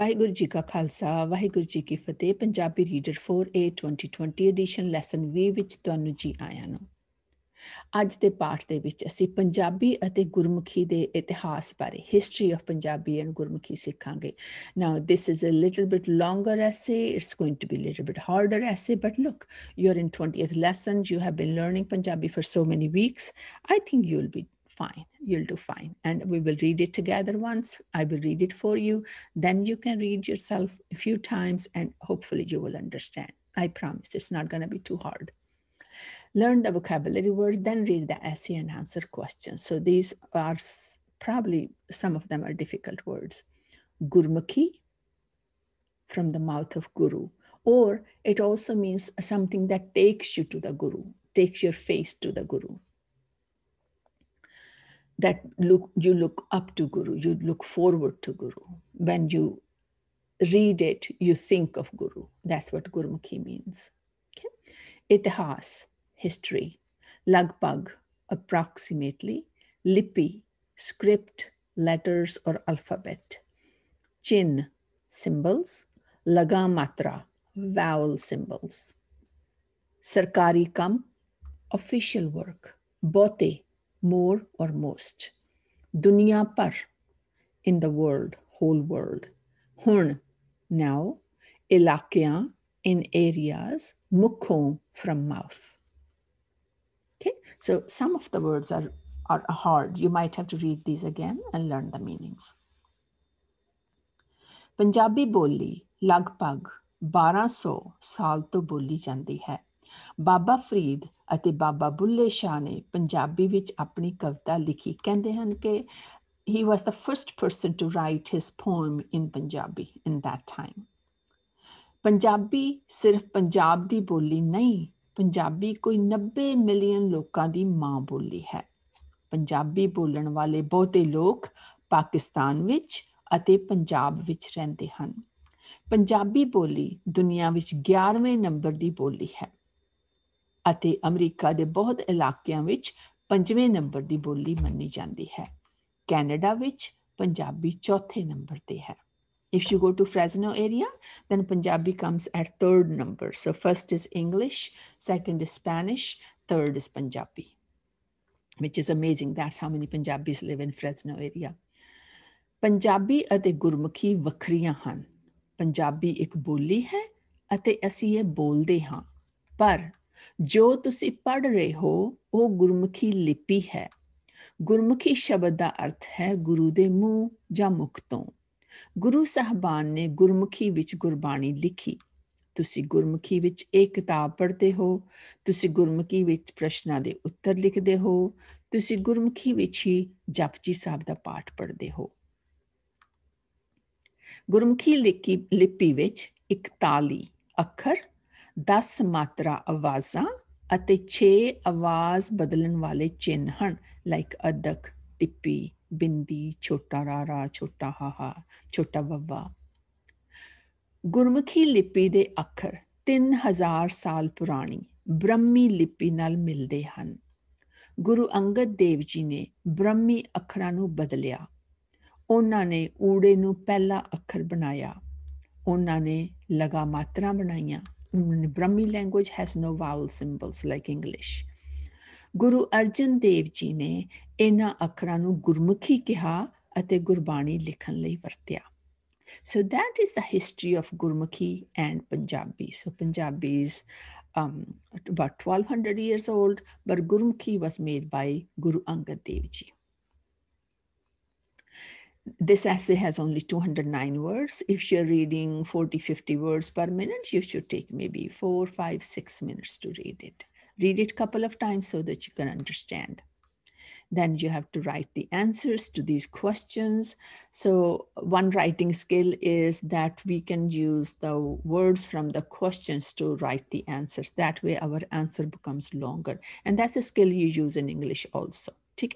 ਵਾਹਿਗੁਰੂ ਜੀ ਕਾ ਖਾਲਸਾ ਵਾਹਿਗੁਰੂ ਜੀ ਕੀ ਫਤਿਹ Punjabi reader 4A 2020 edition lesson 20 ਵਿੱਚ ਤੁਹਾਨੂੰ ਜੀ ਆਇਆਂ ਨੂੰ ਅੱਜ ਦੇ ਪਾਠ ਦੇ ਵਿੱਚ ਅਸੀਂ ਪੰਜਾਬੀ ਅਤੇ ਗੁਰਮੁਖੀ ਦੇ ਇਤਿਹਾਸ ਬਾਰੇ history of Punjabi and Gurmukhi ਸਿੱਖਾਂਗੇ now this is a little bit longer essay it's going to be little bit harder essay but look you are in 20th lesson you have been learning Punjabi for so many weeks I think you will be fine. You'll do fine. And we will read it together once. I will read it for you. Then you can read yourself a few times and hopefully you will understand. I promise it's not going to be too hard. Learn the vocabulary words, then read the essay and answer questions. So these are probably some of them are difficult words. Gurmukhi, from the mouth of Guru. Or it also means something that takes you to the Guru, takes your face to the Guru that look you look up to guru you look forward to guru when you read it you think of guru that's what gurumukhi means okay itihas history lagbag approximately lippi script letters or alphabet chin symbols lagamatra vowel symbols sarkari kam official work bote more or most. Dunya par, in the world, whole world. Hun, now. Ilakiyan, in areas. Mukhon, from mouth. Okay, so some of the words are, are hard. You might have to read these again and learn the meanings. Punjabi ਬੋਲੀ ਲਗਭਗ 1200 ਸਾਲ to boli ਜਾਂਦੀ hai. ਬਾਬਾ ਫਰੀਦ ਅਤੇ ਬਾਬਾ ਬੁੱਲੇ ਸ਼ਾਹ ਨੇ ਪੰਜਾਬੀ ਵਿੱਚ ਆਪਣੀ ਕਵਿਤਾ ਲਿਖੀ ਕਹਿੰਦੇ ਹਨ ਕਿ ਹੀ ਵਾਸ ਦਾ first person to write his poem in Punjabi in that time Punjabi ਸਿਰਫ ਪੰਜਾਬ ਦੀ ਬੋਲੀ ਨਹੀਂ ਪੰਜਾਬੀ ਕੋਈ 90 ਮਿਲੀਅਨ ਲੋਕਾਂ ਦੀ ਮਾਂ ਬੋਲੀ ਹੈ ਪੰਜਾਬੀ ਬੋਲਣ ਵਾਲੇ ਬਹੁਤੇ ਲੋਕ ਪਾਕਿਸਤਾਨ ਵਿੱਚ ਅਤੇ ਪੰਜਾਬ ਵਿੱਚ ਰਹਿੰਦੇ ਹਨ ਪੰਜਾਬੀ ਬੋਲੀ ਦੁਨੀਆ ਵਿੱਚ 11ਵੇਂ ਨੰਬਰ ਦੀ ਬੋਲੀ ਹੈ ਅਤੇ ਅਮਰੀਕਾ ਦੇ ਬਹੁਤ ਇਲਾਕਿਆਂ ਵਿੱਚ ਪੰਜਵੇਂ ਨੰਬਰ ਦੀ ਬੋਲੀ ਮੰਨੀ ਜਾਂਦੀ ਹੈ ਕੈਨੇਡਾ ਵਿੱਚ ਪੰਜਾਬੀ ਚੌਥੇ ਨੰਬਰ ਤੇ ਹੈ if you go to Fresno area then Punjabi comes at third number so first is English second is Spanish third is Punjabi which is amazing that's how many punjabis live in fresno area punjabi ate gurmukhi vakhriyan han punjabi ਇੱਕ boli hai ate assi eh bolde ha par ਜੋ ਤੁਸੀਂ ਪੜ ਰਹੇ ਹੋ ਉਹ ਗੁਰਮੁਖੀ ਲਿਪੀ ਹੈ ਗੁਰਮੁਖੀ ਸ਼ਬਦ ਦਾ ਅਰਥ ਹੈ ਗੁਰੂ ਦੇ ਮੂੰਹ ਜਾਂ ਮੁਖ ਤੋਂ ਗੁਰੂ ਸਾਹਿਬਾਨ ਨੇ ਗੁਰਮੁਖੀ ਵਿੱਚ ਗੁਰਬਾਣੀ ਲਿਖੀ ਤੁਸੀਂ ਗੁਰਮੁਖੀ ਵਿੱਚ ਇਹ ਕਿਤਾਬ ਪੜ੍ਹਦੇ ਹੋ ਤੁਸੀਂ ਗੁਰਮੁਖੀ ਵਿੱਚ ਪ੍ਰਸ਼ਨਾਂ ਦੇ ਉੱਤਰ ਲਿਖਦੇ ਹੋ ਤੁਸੀਂ ਗੁਰਮੁਖੀ ਵਿੱਚ ਹੀ ਜਪਜੀ ਸਾਹਿਬ ਦਾ ਪਾਠ ਪੜ੍ਹਦੇ ਹੋ ਗੁਰਮੁਖੀ ਲਿਪੀ ਵਿੱਚ 41 ਅੱਖਰ 10 ਮਾਤਰਾ ਆਵਾਜ਼ਾਂ ਅਤੇ 6 ਆਵਾਜ਼ ਬਦਲਣ ਵਾਲੇ ਚਿੰਨ ਹਨ ਲਾਈਕ ਅਦਕ ਟਿੱਪੀ ਬਿੰਦੀ ਛੋਟਾ ਰਾਰਾ ਛੋਟਾ ਹਾਹਾ ਛੋਟਾ ਵਵਾ ਗੁਰਮੁਖੀ ਲਿਪੀ ਦੇ ਅੱਖਰ 3000 ਸਾਲ ਪੁਰਾਣੀ ਬ੍ਰਹਮੀ ਲਿਪੀ ਨਾਲ ਮਿਲਦੇ ਹਨ ਗੁਰੂ ਅੰਗਦ ਦੇਵ ਜੀ ਨੇ ਬ੍ਰਹਮੀ ਅੱਖਰਾਂ ਨੂੰ ਬਦਲਿਆ ਉਹਨਾਂ ਨੇ ਊੜੇ ਨੂੰ ਪਹਿਲਾ ਅੱਖਰ ਬਣਾਇਆ ਉਹਨਾਂ ਨੇ ਲਗਾ ਮਾਤਰਾ ਬਣਾਈਆਂ Brahmi language has no vowel symbols like English. Guru Arjan Dev ji ne ena ਅੱਖਰਾਂ ਨੂੰ ਗੁਰਮੁਖੀ ਕਿਹਾ ਅਤੇ ਗੁਰਬਾਣੀ ਲਿਖਣ So that is the history of Gurmukhi and Punjabi. So Punjabi is um, about 1200 years old, but Gurmukhi was made by Guru Angad Dev Ji this essay has only 209 words. If you're reading 40, 50 words per minute, you should take maybe four, five, six minutes to read it. Read it a couple of times so that you can understand. Then you have to write the answers to these questions. So one writing skill is that we can use the words from the questions to write the answers. That way our answer becomes longer. And that's a skill you use in English also. Okay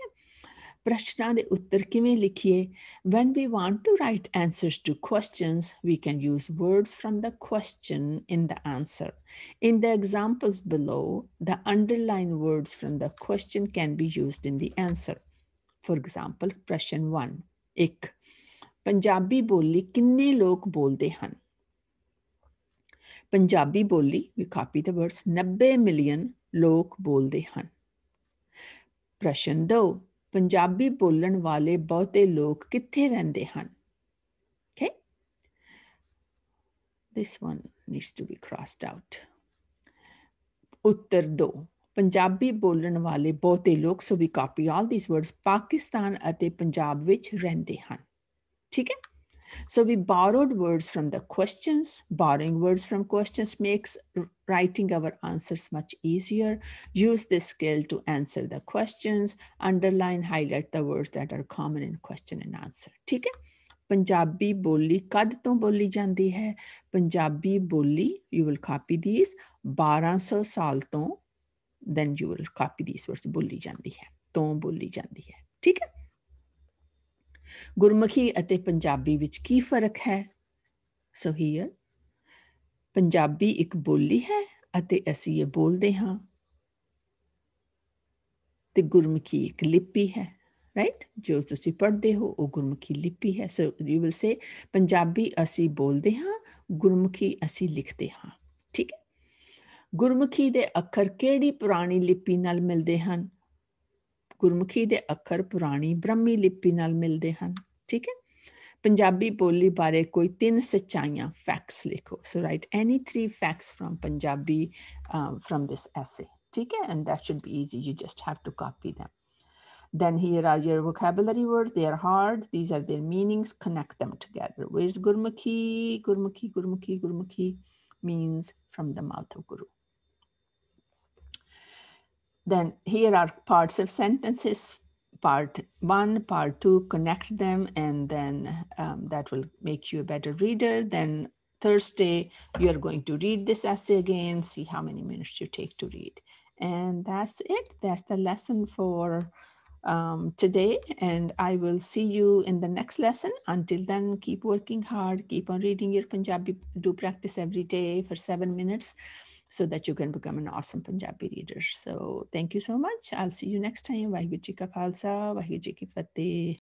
prashna de uttar kive likhiye. When we want to write answers to questions, we can use words from the question in the answer. In the examples below, the underlined words from the question can be used in the answer. For example, question 1. 1. Punjabi ਬੋਲੀ ਕਿੰਨੇ ਲੋਕ ਬੋਲਦੇ ਹਨ ਪੰਜਾਬੀ ਬੋਲੀ ਵੀ copy the words 90 million ਲੋਕ ਬੋਲਦੇ ਹਨ ਪ੍ਰਸ਼ਨ ਪੰਜਾਬੀ ਬੋਲਣ ਵਾਲੇ ਬਹੁਤੇ ਲੋਕ ਕਿੱਥੇ ਰਹਿੰਦੇ ਹਨ okay this one needs to be crossed out ਉੱਤਰ ਦੋ ਪੰਜਾਬੀ ਬੋਲਣ ਵਾਲੇ ਬਹੁਤੇ ਲੋਕ so we copy all these words Pakistan ਅਤੇ ਪੰਜਾਬ ਵਿੱਚ ਰਹਿੰਦੇ ਹਨ ਠੀਕ ਹੈ So we borrowed words from the questions. Borrowing words from questions makes writing our answers much easier. Use this skill to answer the questions. Underline, highlight the words that are common in question and answer. ठीक है ਪੰਜਾਬੀ ਬੋਲੀ ਕਦ ਤੋਂ ਬੋਲੀ ਜਾਂਦੀ ਹੈ ਪੰਜਾਬੀ ਬੋਲੀ you will copy these 1200 ਸਾਲ ਤੋਂ then you will copy these words ਬੋਲੀ ਜਾਂਦੀ ਹੈ ਤੋਂ ਬੋਲੀ ਜਾਂਦੀ ਹੈ ਠੀਕ ਹੈ ਗੁਰਮੁਖੀ ਅਤੇ ਪੰਜਾਬੀ ਵਿੱਚ ਕੀ ਫਰਕ ਹੈ ਸੋ ਹੀਅਰ ਪੰਜਾਬੀ ਇੱਕ ਬੋਲੀ ਹੈ ਅਤੇ ਅਸੀਂ ਇਹ ਬੋਲਦੇ ਹਾਂ ਤੇ ਗੁਰਮੁਖੀ ਇੱਕ ਲਿਪੀ ਹੈ ਰਾਈਟ ਜੋ ਤੁਸੀਂ ਪੜ੍ਹਦੇ ਹੋ ਉਹ ਗੁਰਮੁਖੀ ਲਿਪੀ ਹੈ so you will say Punjabi ਅਸੀਂ ਬੋਲਦੇ ਹਾਂ ਗੁਰਮੁਖੀ ਅਸੀਂ ਲਿਖਦੇ ਹਾਂ ਠੀਕ ਹੈ ਗੁਰਮੁਖੀ ਦੇ ਅੱਖਰ ਕਿਹੜੀ ਪੁਰਾਣੀ ਲਿਪੀ ਨਾਲ ਮਿਲਦੇ ਹਨ ਗੁਰਮੁਖੀ ਦੇ ਅੱਖਰ ਪੁਰਾਣੀ ਬ੍ਰਹਮੀ ਲਿਪੀ ਨਾਲ ਮਿਲਦੇ ਹਨ ਠੀਕ ਹੈ ਪੰਜਾਬੀ ਬੋਲੀ ਬਾਰੇ ਕੋਈ ਤਿੰਨ ਸਚਾਈਆਂ ਫੈਕਟਸ ਲਿਖੋ so write any three facts from Punjabi from this essay ਠੀਕ ਹੈ and that should be easy you just have to copy them Then here are your vocabulary words. They are hard. These are their meanings. Connect them together. Where's Gurmukhi? Gurmukhi, Gurmukhi, Gurmukhi means from the mouth of Guru. Then here are parts of sentences, part one, part two, connect them, and then um, that will make you a better reader. Then Thursday, you're going to read this essay again, see how many minutes you take to read. And that's it. That's the lesson for um, today. And I will see you in the next lesson. Until then, keep working hard, keep on reading your Punjabi. Do practice every day for seven minutes so that you can become an awesome Punjabi reader. So thank you so much. I'll see you next time. Vaheguru Ji Ka Khalsa, Vaheguru Ji Ki Fateh.